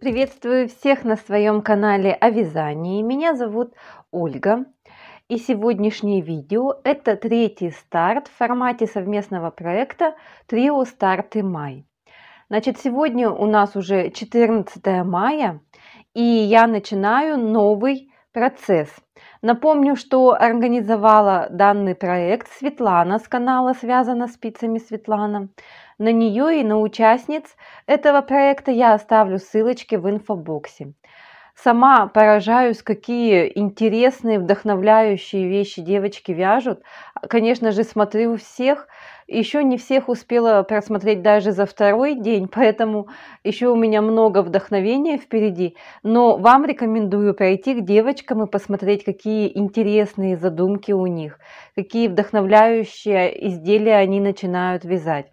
Приветствую всех на своем канале о вязании. Меня зовут Ольга. И сегодняшнее видео – это третий старт в формате совместного проекта «Трио Старты Май». Значит, сегодня у нас уже 14 мая, и я начинаю новый процесс. Напомню, что организовала данный проект Светлана с канала «Связано спицами Светлана». На нее и на участниц этого проекта я оставлю ссылочки в инфобоксе. Сама поражаюсь, какие интересные, вдохновляющие вещи девочки вяжут. Конечно же, смотрю всех. Еще не всех успела просмотреть даже за второй день, поэтому еще у меня много вдохновения впереди. Но вам рекомендую пройти к девочкам и посмотреть, какие интересные задумки у них, какие вдохновляющие изделия они начинают вязать.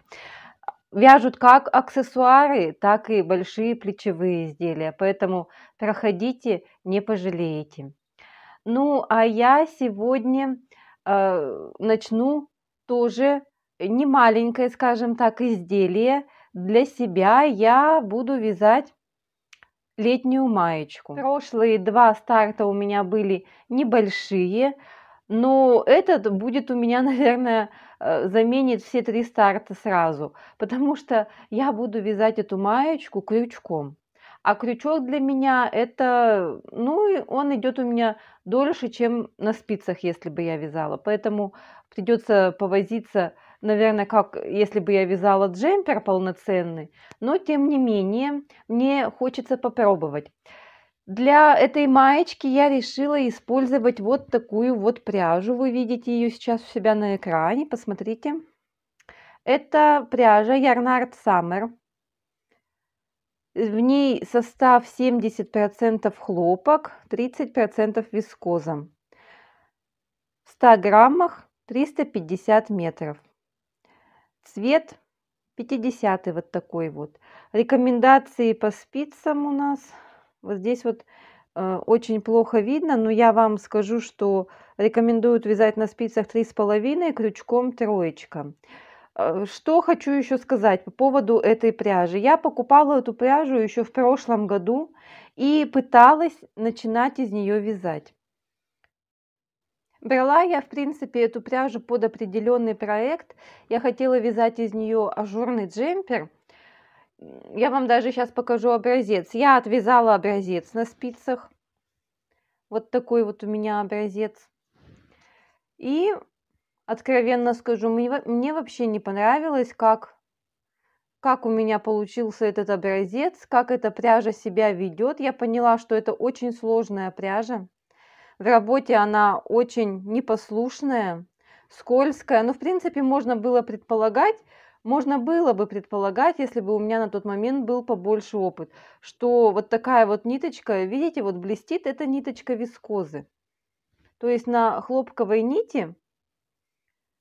Вяжут как аксессуары, так и большие плечевые изделия, поэтому проходите, не пожалеете. Ну, а я сегодня э, начну тоже не маленькое, скажем так, изделие. Для себя я буду вязать летнюю маечку. Прошлые два старта у меня были небольшие, но этот будет у меня, наверное, э, заменит все три старта сразу, потому что я буду вязать эту маечку крючком. А крючок для меня это, ну, он идет у меня дольше, чем на спицах, если бы я вязала. Поэтому придется повозиться, наверное, как если бы я вязала джемпер полноценный. Но, тем не менее, мне хочется попробовать. Для этой маечки я решила использовать вот такую вот пряжу. Вы видите ее сейчас у себя на экране, посмотрите. Это пряжа Ярнард Summer. В ней состав 70% хлопок, 30% вискоза. В 100 граммах 350 метров. Цвет 50 вот такой вот. Рекомендации по спицам у нас – вот здесь вот э, очень плохо видно, но я вам скажу, что рекомендуют вязать на спицах 3,5, крючком троечка. Э, что хочу еще сказать по поводу этой пряжи. Я покупала эту пряжу еще в прошлом году и пыталась начинать из нее вязать. Брала я, в принципе, эту пряжу под определенный проект. Я хотела вязать из нее ажурный джемпер – я вам даже сейчас покажу образец. Я отвязала образец на спицах. Вот такой вот у меня образец. И откровенно скажу, мне, мне вообще не понравилось, как, как у меня получился этот образец, как эта пряжа себя ведет. Я поняла, что это очень сложная пряжа. В работе она очень непослушная, скользкая. Но, ну, в принципе, можно было предполагать, можно было бы предполагать, если бы у меня на тот момент был побольше опыт, что вот такая вот ниточка, видите, вот блестит, это ниточка вискозы. То есть на хлопковой нити,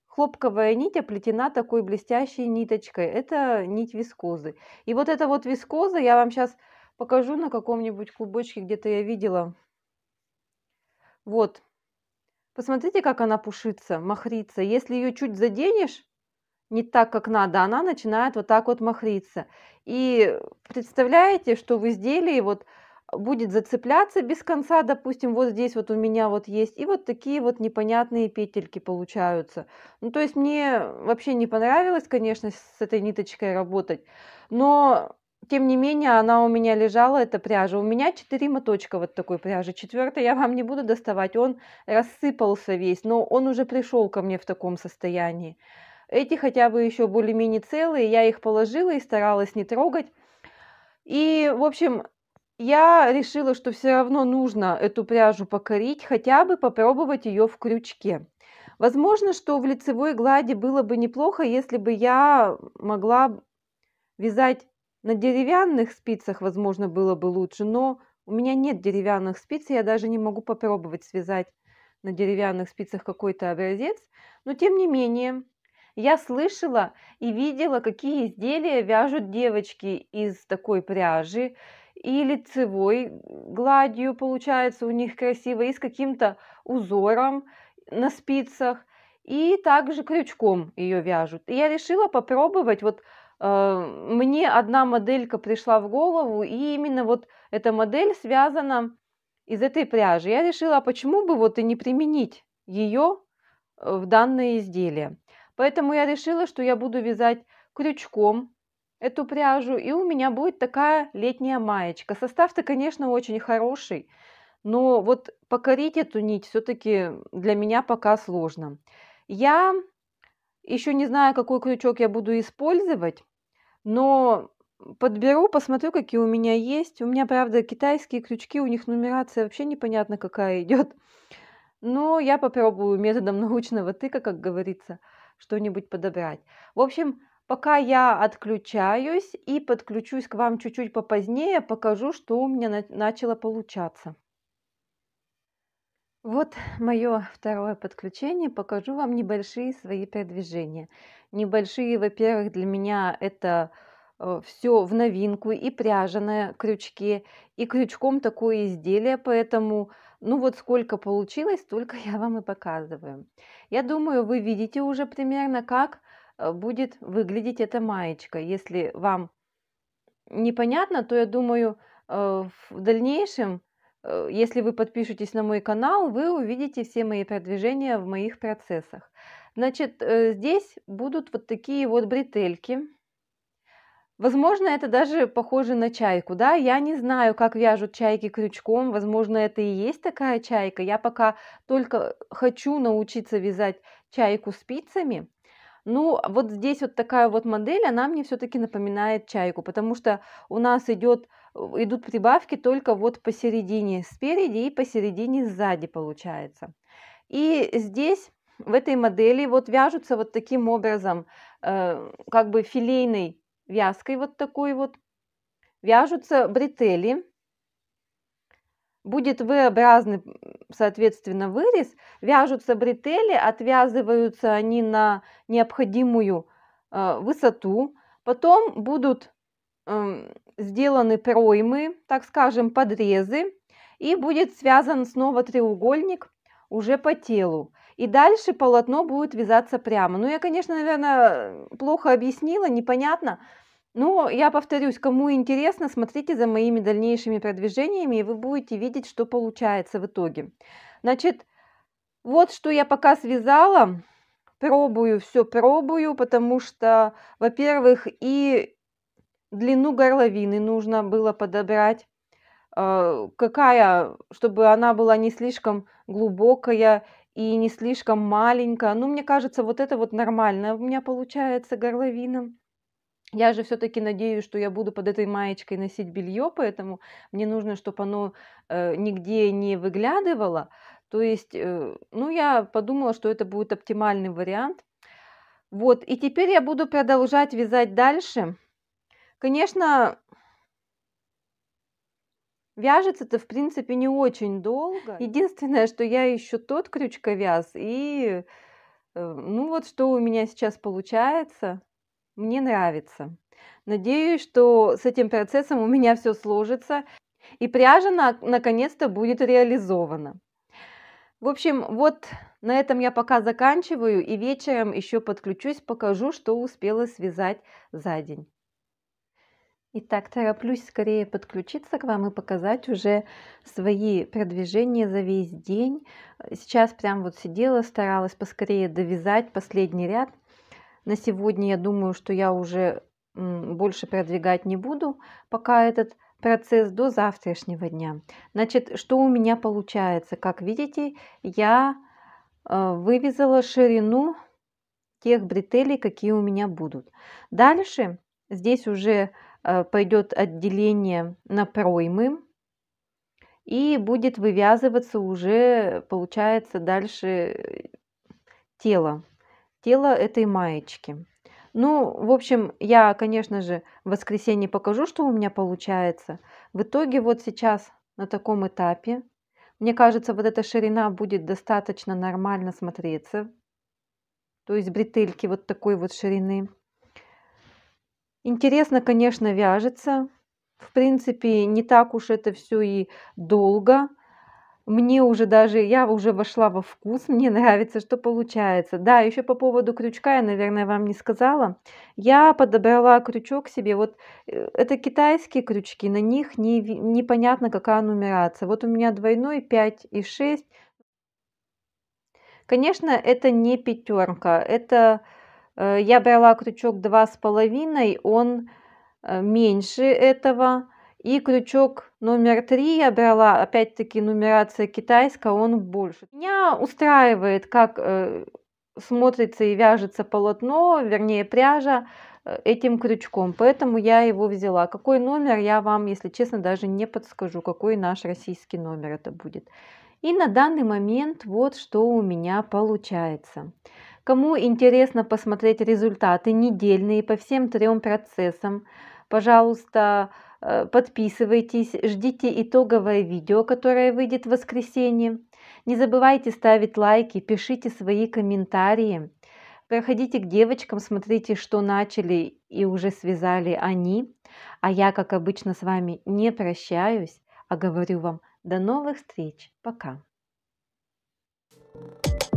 хлопковая нить оплетена такой блестящей ниточкой, это нить вискозы. И вот эта вот вискоза, я вам сейчас покажу на каком-нибудь клубочке, где-то я видела. Вот, посмотрите, как она пушится, махрится. Если ее чуть заденешь, не так, как надо, она начинает вот так вот махриться. И представляете, что в изделии вот будет зацепляться без конца, допустим, вот здесь вот у меня вот есть, и вот такие вот непонятные петельки получаются. Ну, то есть мне вообще не понравилось, конечно, с этой ниточкой работать, но тем не менее она у меня лежала, эта пряжа. У меня 4 моточка вот такой пряжи, четвертый я вам не буду доставать, он рассыпался весь, но он уже пришел ко мне в таком состоянии. Эти хотя бы еще более-менее целые, я их положила и старалась не трогать. И, в общем, я решила, что все равно нужно эту пряжу покорить, хотя бы попробовать ее в крючке. Возможно, что в лицевой глади было бы неплохо, если бы я могла вязать на деревянных спицах, возможно, было бы лучше, но у меня нет деревянных спиц, я даже не могу попробовать связать на деревянных спицах какой-то образец. Но тем не менее, я слышала и видела, какие изделия вяжут девочки из такой пряжи и лицевой гладью получается у них красиво, и с каким-то узором на спицах, и также крючком ее вяжут. И я решила попробовать, вот э, мне одна моделька пришла в голову, и именно вот эта модель связана из этой пряжи. Я решила, а почему бы вот и не применить ее э, в данное изделие. Поэтому я решила, что я буду вязать крючком эту пряжу, и у меня будет такая летняя маечка. Состав-то, конечно, очень хороший, но вот покорить эту нить все-таки для меня пока сложно. Я еще не знаю, какой крючок я буду использовать, но подберу, посмотрю, какие у меня есть. У меня, правда, китайские крючки, у них нумерация вообще непонятно какая идет. Но я попробую методом научного тыка, как говорится – что-нибудь подобрать. В общем, пока я отключаюсь и подключусь к вам чуть-чуть попозднее, покажу, что у меня начало получаться. Вот мое второе подключение, покажу вам небольшие свои передвижения. Небольшие, во-первых, для меня это э, все в новинку и пряжа на крючке, и крючком такое изделие, поэтому ну вот сколько получилось, столько я вам и показываю. Я думаю, вы видите уже примерно, как э, будет выглядеть эта маечка. Если вам непонятно, то я думаю, э, в дальнейшем, э, если вы подпишетесь на мой канал, вы увидите все мои продвижения в моих процессах. Значит, здесь будут вот такие вот бретельки. Возможно, это даже похоже на чайку, да? Я не знаю, как вяжут чайки крючком. Возможно, это и есть такая чайка. Я пока только хочу научиться вязать чайку спицами. Ну, а вот здесь вот такая вот модель, она мне все-таки напоминает чайку, потому что у нас идет, э, идут прибавки только вот посередине спереди и посередине сзади получается. И здесь в этой модели вот вяжутся вот таким образом, э, как бы филейный вязкой вот такой вот. Вяжутся бретели. Будет V-образный, соответственно, вырез. Вяжутся бретели, отвязываются они на необходимую э, высоту. Потом будут э, сделаны проймы, так скажем, подрезы. И будет связан снова треугольник уже по телу. И дальше полотно будет вязаться прямо. Ну, я, конечно, наверное, плохо объяснила, непонятно. Но я повторюсь, кому интересно, смотрите за моими дальнейшими продвижениями, и вы будете видеть, что получается в итоге. Значит, вот что я пока связала. Пробую, все пробую, потому что, во-первых, и длину горловины нужно было подобрать. А, какая, чтобы она была не слишком глубокая и не слишком маленькая. Ну, мне кажется, вот это вот нормально у меня получается горловина. Я же все-таки надеюсь, что я буду под этой маечкой носить белье, поэтому мне нужно, чтобы оно э, нигде не выглядывало. То есть, э, ну, я подумала, что это будет оптимальный вариант. Вот, и теперь я буду продолжать вязать дальше. Конечно, вяжется это, в принципе, не очень долго. Единственное, что я еще тот крючковяз. И э, ну вот что у меня сейчас получается, мне нравится. Надеюсь, что с этим процессом у меня все сложится. И пряжа на, наконец-то будет реализована. В общем, вот на этом я пока заканчиваю. И вечером еще подключусь, покажу, что успела связать за день. Итак, тороплюсь скорее подключиться к вам и показать уже свои продвижения за весь день. Сейчас прям вот сидела, старалась поскорее довязать последний ряд. На сегодня я думаю, что я уже больше продвигать не буду, пока этот процесс до завтрашнего дня. Значит, что у меня получается? Как видите, я э, вывязала ширину тех бретелей, какие у меня будут. Дальше здесь уже Э, пойдет отделение на проймы и будет вывязываться уже, получается, дальше э, тело, тело этой маечки. Ну, в общем, я, конечно же, в воскресенье покажу, что у меня получается. В итоге вот сейчас на таком этапе, мне кажется, вот эта ширина будет достаточно нормально смотреться. То есть бретельки вот такой вот ширины. Интересно, конечно, вяжется. В принципе, не так уж это все и долго. Мне уже даже, я уже вошла во вкус, мне нравится, что получается. Да, еще по поводу крючка я, наверное, вам не сказала. Я подобрала крючок себе, вот э, это китайские крючки, на них не, непонятно какая нумерация. Вот у меня двойной 5 и 6. Конечно, это не пятерка, это Э, я брала крючок 2,5, он э, меньше этого. И крючок номер 3 я брала, опять-таки нумерация китайская, он больше. Меня устраивает, как э, смотрится и вяжется полотно, вернее пряжа этим крючком, поэтому я его взяла. Какой номер, я вам, если честно, даже не подскажу, какой наш российский номер это будет. И на данный момент вот что у меня получается. Кому интересно посмотреть результаты недельные по всем трем процессам, пожалуйста, э, подписывайтесь, ждите итоговое видео, которое выйдет в воскресенье. Не забывайте ставить лайки, пишите свои комментарии. Проходите к девочкам, смотрите, что начали и уже связали они. А я, как обычно, с вами не прощаюсь, а говорю вам до новых встреч. Пока. thank you